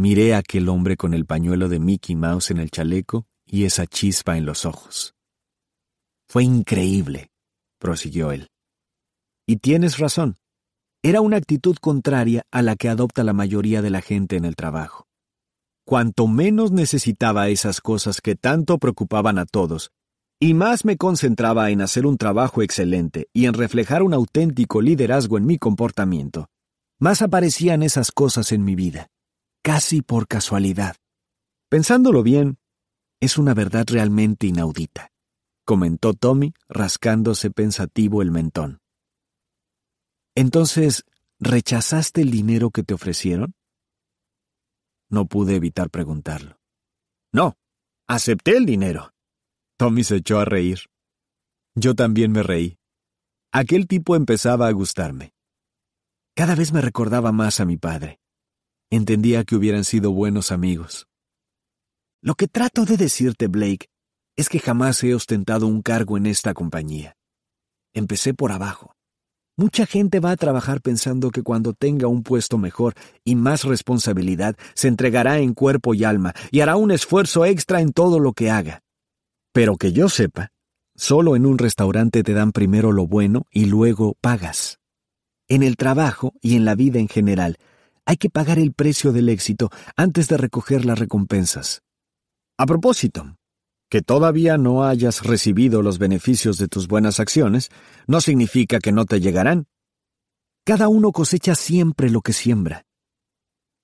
Miré a aquel hombre con el pañuelo de Mickey Mouse en el chaleco y esa chispa en los ojos. Fue increíble, prosiguió él. Y tienes razón. Era una actitud contraria a la que adopta la mayoría de la gente en el trabajo. Cuanto menos necesitaba esas cosas que tanto preocupaban a todos, y más me concentraba en hacer un trabajo excelente y en reflejar un auténtico liderazgo en mi comportamiento, más aparecían esas cosas en mi vida casi por casualidad. Pensándolo bien, es una verdad realmente inaudita, comentó Tommy, rascándose pensativo el mentón. Entonces, ¿rechazaste el dinero que te ofrecieron? No pude evitar preguntarlo. No, acepté el dinero. Tommy se echó a reír. Yo también me reí. Aquel tipo empezaba a gustarme. Cada vez me recordaba más a mi padre entendía que hubieran sido buenos amigos. Lo que trato de decirte, Blake, es que jamás he ostentado un cargo en esta compañía. Empecé por abajo. Mucha gente va a trabajar pensando que cuando tenga un puesto mejor y más responsabilidad, se entregará en cuerpo y alma y hará un esfuerzo extra en todo lo que haga. Pero que yo sepa, solo en un restaurante te dan primero lo bueno y luego pagas. En el trabajo y en la vida en general, hay que pagar el precio del éxito antes de recoger las recompensas. A propósito, que todavía no hayas recibido los beneficios de tus buenas acciones no significa que no te llegarán. Cada uno cosecha siempre lo que siembra.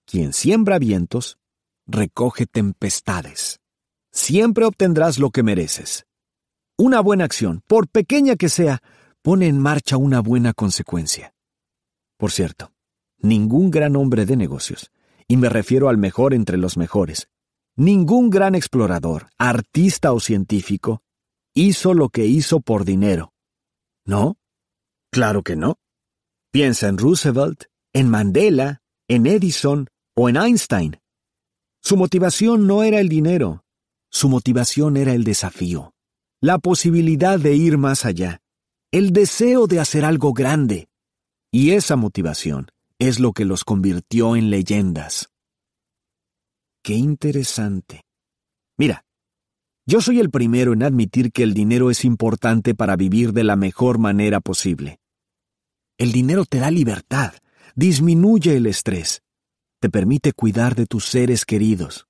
Quien siembra vientos, recoge tempestades. Siempre obtendrás lo que mereces. Una buena acción, por pequeña que sea, pone en marcha una buena consecuencia. Por cierto, ningún gran hombre de negocios, y me refiero al mejor entre los mejores, ningún gran explorador, artista o científico, hizo lo que hizo por dinero. ¿No? Claro que no. Piensa en Roosevelt, en Mandela, en Edison o en Einstein. Su motivación no era el dinero, su motivación era el desafío, la posibilidad de ir más allá, el deseo de hacer algo grande. Y esa motivación es lo que los convirtió en leyendas. Qué interesante. Mira, yo soy el primero en admitir que el dinero es importante para vivir de la mejor manera posible. El dinero te da libertad, disminuye el estrés, te permite cuidar de tus seres queridos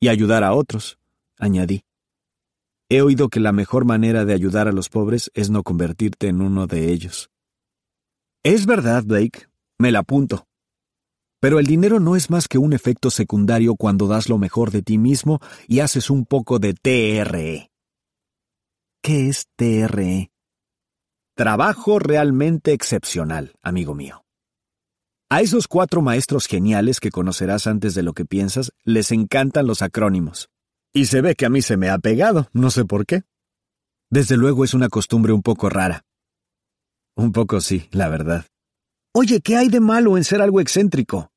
y ayudar a otros, añadí. He oído que la mejor manera de ayudar a los pobres es no convertirte en uno de ellos. Es verdad, Blake, me la apunto. Pero el dinero no es más que un efecto secundario cuando das lo mejor de ti mismo y haces un poco de TRE. ¿Qué es TRE? Trabajo realmente excepcional, amigo mío. A esos cuatro maestros geniales que conocerás antes de lo que piensas, les encantan los acrónimos. Y se ve que a mí se me ha pegado, no sé por qué. Desde luego es una costumbre un poco rara. Un poco sí, la verdad. Oye, ¿qué hay de malo en ser algo excéntrico?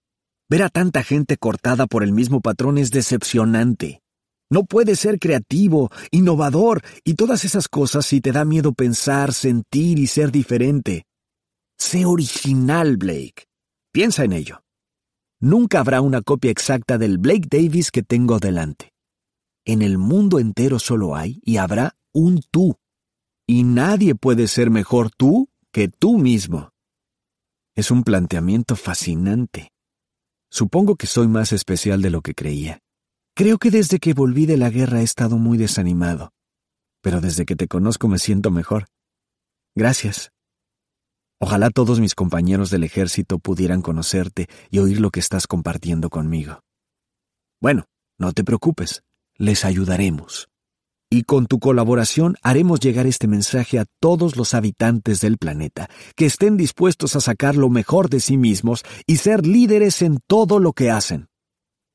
Ver a tanta gente cortada por el mismo patrón es decepcionante. No puedes ser creativo, innovador y todas esas cosas si te da miedo pensar, sentir y ser diferente. Sé original, Blake. Piensa en ello. Nunca habrá una copia exacta del Blake Davis que tengo delante. En el mundo entero solo hay y habrá un tú. Y nadie puede ser mejor tú que tú mismo. Es un planteamiento fascinante. Supongo que soy más especial de lo que creía. Creo que desde que volví de la guerra he estado muy desanimado, pero desde que te conozco me siento mejor. Gracias. Ojalá todos mis compañeros del ejército pudieran conocerte y oír lo que estás compartiendo conmigo. Bueno, no te preocupes, les ayudaremos. Y con tu colaboración haremos llegar este mensaje a todos los habitantes del planeta, que estén dispuestos a sacar lo mejor de sí mismos y ser líderes en todo lo que hacen.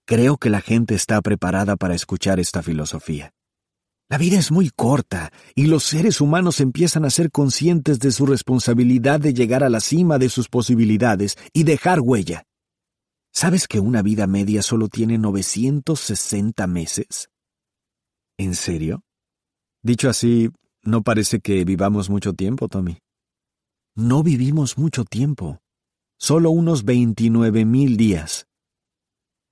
Creo que la gente está preparada para escuchar esta filosofía. La vida es muy corta y los seres humanos empiezan a ser conscientes de su responsabilidad de llegar a la cima de sus posibilidades y dejar huella. ¿Sabes que una vida media solo tiene 960 meses? ¿En serio? Dicho así, no parece que vivamos mucho tiempo, Tommy. No vivimos mucho tiempo. Solo unos 29 mil días.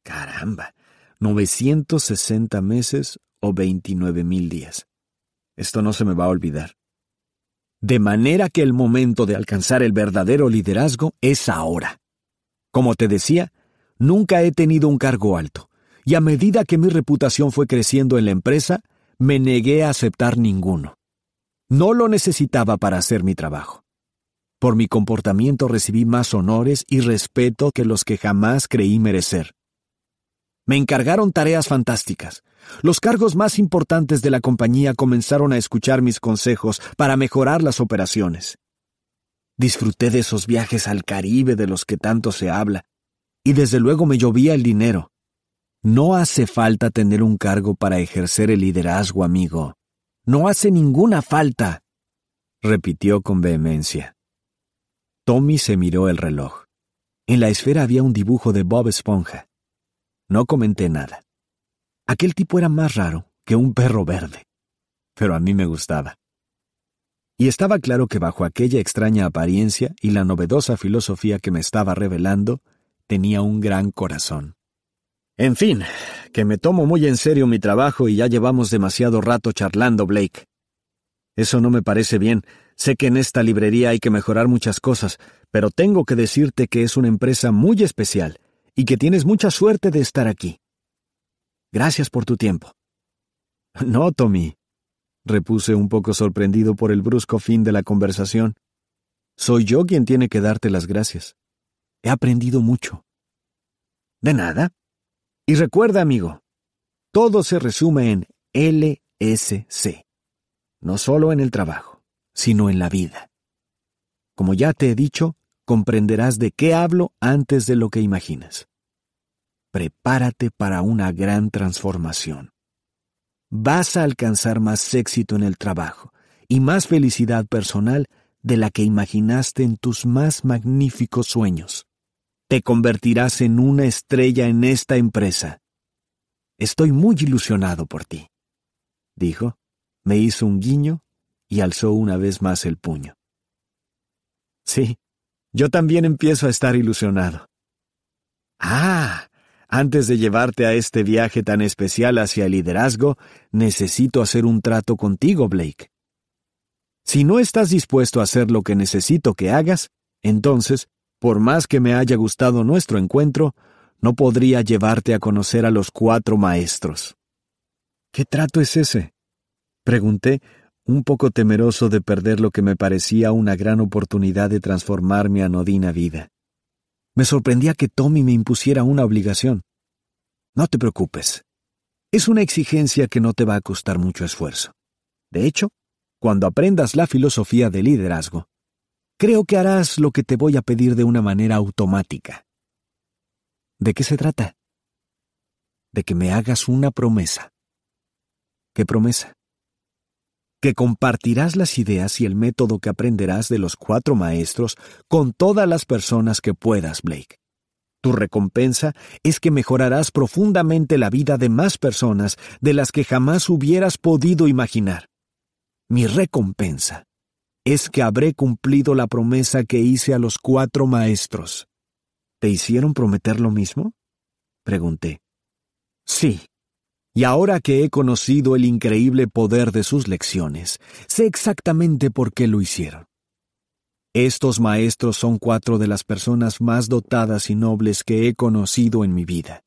Caramba, 960 meses o 29 mil días. Esto no se me va a olvidar. De manera que el momento de alcanzar el verdadero liderazgo es ahora. Como te decía, nunca he tenido un cargo alto, y a medida que mi reputación fue creciendo en la empresa, me negué a aceptar ninguno. No lo necesitaba para hacer mi trabajo. Por mi comportamiento recibí más honores y respeto que los que jamás creí merecer. Me encargaron tareas fantásticas. Los cargos más importantes de la compañía comenzaron a escuchar mis consejos para mejorar las operaciones. Disfruté de esos viajes al Caribe de los que tanto se habla, y desde luego me llovía el dinero. No hace falta tener un cargo para ejercer el liderazgo, amigo. No hace ninguna falta, repitió con vehemencia. Tommy se miró el reloj. En la esfera había un dibujo de Bob Esponja. No comenté nada. Aquel tipo era más raro que un perro verde, pero a mí me gustaba. Y estaba claro que bajo aquella extraña apariencia y la novedosa filosofía que me estaba revelando, tenía un gran corazón. En fin, que me tomo muy en serio mi trabajo y ya llevamos demasiado rato charlando, Blake. Eso no me parece bien. Sé que en esta librería hay que mejorar muchas cosas, pero tengo que decirte que es una empresa muy especial y que tienes mucha suerte de estar aquí. Gracias por tu tiempo. No, Tommy, repuse un poco sorprendido por el brusco fin de la conversación. Soy yo quien tiene que darte las gracias. He aprendido mucho. De nada, y recuerda, amigo, todo se resume en LSC, no solo en el trabajo, sino en la vida. Como ya te he dicho, comprenderás de qué hablo antes de lo que imaginas. Prepárate para una gran transformación. Vas a alcanzar más éxito en el trabajo y más felicidad personal de la que imaginaste en tus más magníficos sueños. Te convertirás en una estrella en esta empresa. Estoy muy ilusionado por ti, dijo, me hizo un guiño y alzó una vez más el puño. Sí, yo también empiezo a estar ilusionado. Ah, antes de llevarte a este viaje tan especial hacia el liderazgo, necesito hacer un trato contigo, Blake. Si no estás dispuesto a hacer lo que necesito que hagas, entonces por más que me haya gustado nuestro encuentro, no podría llevarte a conocer a los cuatro maestros. ¿Qué trato es ese? Pregunté, un poco temeroso de perder lo que me parecía una gran oportunidad de transformar mi anodina vida. Me sorprendía que Tommy me impusiera una obligación. No te preocupes. Es una exigencia que no te va a costar mucho esfuerzo. De hecho, cuando aprendas la filosofía de liderazgo, Creo que harás lo que te voy a pedir de una manera automática. ¿De qué se trata? De que me hagas una promesa. ¿Qué promesa? Que compartirás las ideas y el método que aprenderás de los cuatro maestros con todas las personas que puedas, Blake. Tu recompensa es que mejorarás profundamente la vida de más personas de las que jamás hubieras podido imaginar. Mi recompensa es que habré cumplido la promesa que hice a los cuatro maestros. ¿Te hicieron prometer lo mismo? pregunté. Sí. Y ahora que he conocido el increíble poder de sus lecciones, sé exactamente por qué lo hicieron. Estos maestros son cuatro de las personas más dotadas y nobles que he conocido en mi vida.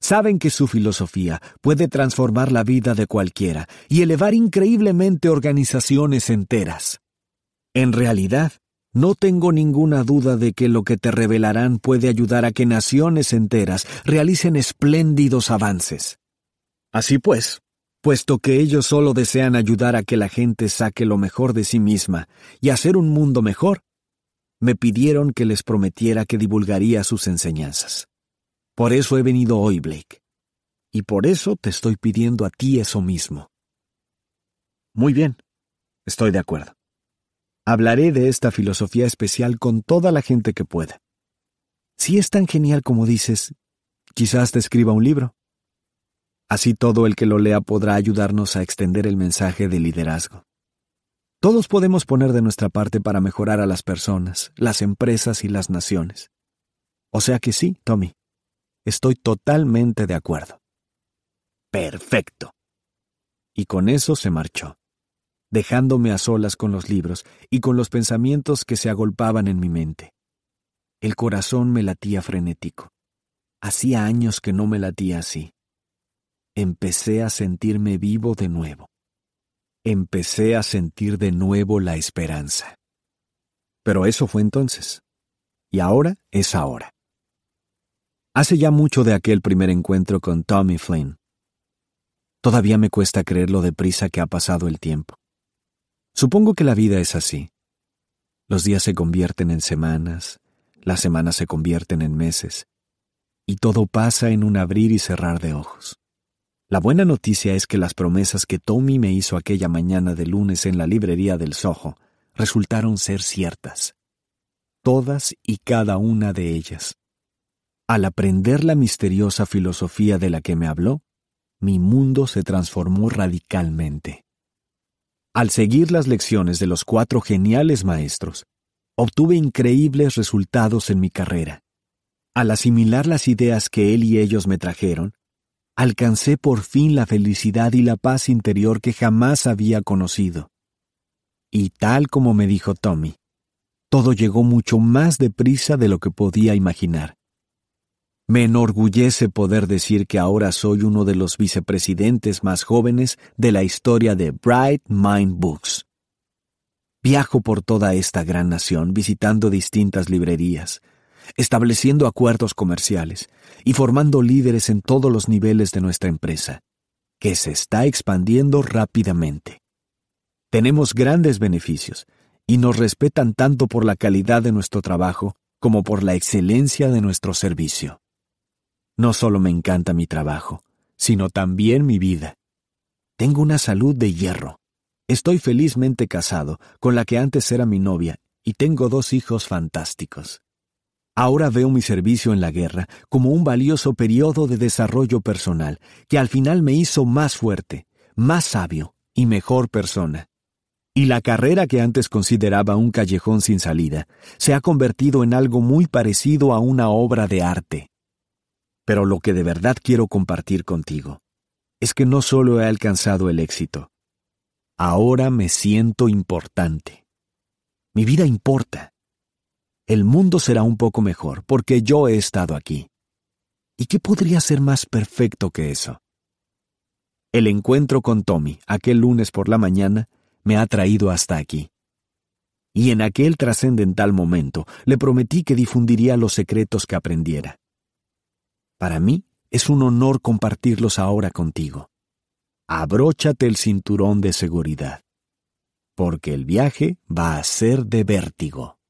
Saben que su filosofía puede transformar la vida de cualquiera y elevar increíblemente organizaciones enteras. En realidad, no tengo ninguna duda de que lo que te revelarán puede ayudar a que naciones enteras realicen espléndidos avances. Así pues, puesto que ellos solo desean ayudar a que la gente saque lo mejor de sí misma y hacer un mundo mejor, me pidieron que les prometiera que divulgaría sus enseñanzas. Por eso he venido hoy, Blake. Y por eso te estoy pidiendo a ti eso mismo. Muy bien, estoy de acuerdo. Hablaré de esta filosofía especial con toda la gente que pueda. Si es tan genial como dices, quizás te escriba un libro. Así todo el que lo lea podrá ayudarnos a extender el mensaje de liderazgo. Todos podemos poner de nuestra parte para mejorar a las personas, las empresas y las naciones. O sea que sí, Tommy, estoy totalmente de acuerdo. Perfecto. Y con eso se marchó dejándome a solas con los libros y con los pensamientos que se agolpaban en mi mente. El corazón me latía frenético. Hacía años que no me latía así. Empecé a sentirme vivo de nuevo. Empecé a sentir de nuevo la esperanza. Pero eso fue entonces. Y ahora es ahora. Hace ya mucho de aquel primer encuentro con Tommy Flynn. Todavía me cuesta creer lo deprisa que ha pasado el tiempo. Supongo que la vida es así. Los días se convierten en semanas, las semanas se convierten en meses, y todo pasa en un abrir y cerrar de ojos. La buena noticia es que las promesas que Tommy me hizo aquella mañana de lunes en la librería del Soho resultaron ser ciertas. Todas y cada una de ellas. Al aprender la misteriosa filosofía de la que me habló, mi mundo se transformó radicalmente. Al seguir las lecciones de los cuatro geniales maestros, obtuve increíbles resultados en mi carrera. Al asimilar las ideas que él y ellos me trajeron, alcancé por fin la felicidad y la paz interior que jamás había conocido. Y tal como me dijo Tommy, todo llegó mucho más deprisa de lo que podía imaginar. Me enorgullece poder decir que ahora soy uno de los vicepresidentes más jóvenes de la historia de Bright Mind Books. Viajo por toda esta gran nación visitando distintas librerías, estableciendo acuerdos comerciales y formando líderes en todos los niveles de nuestra empresa, que se está expandiendo rápidamente. Tenemos grandes beneficios y nos respetan tanto por la calidad de nuestro trabajo como por la excelencia de nuestro servicio. No solo me encanta mi trabajo, sino también mi vida. Tengo una salud de hierro. Estoy felizmente casado con la que antes era mi novia y tengo dos hijos fantásticos. Ahora veo mi servicio en la guerra como un valioso periodo de desarrollo personal que al final me hizo más fuerte, más sabio y mejor persona. Y la carrera que antes consideraba un callejón sin salida se ha convertido en algo muy parecido a una obra de arte. Pero lo que de verdad quiero compartir contigo es que no solo he alcanzado el éxito, ahora me siento importante. Mi vida importa. El mundo será un poco mejor porque yo he estado aquí. ¿Y qué podría ser más perfecto que eso? El encuentro con Tommy aquel lunes por la mañana me ha traído hasta aquí. Y en aquel trascendental momento le prometí que difundiría los secretos que aprendiera. Para mí es un honor compartirlos ahora contigo. Abróchate el cinturón de seguridad, porque el viaje va a ser de vértigo.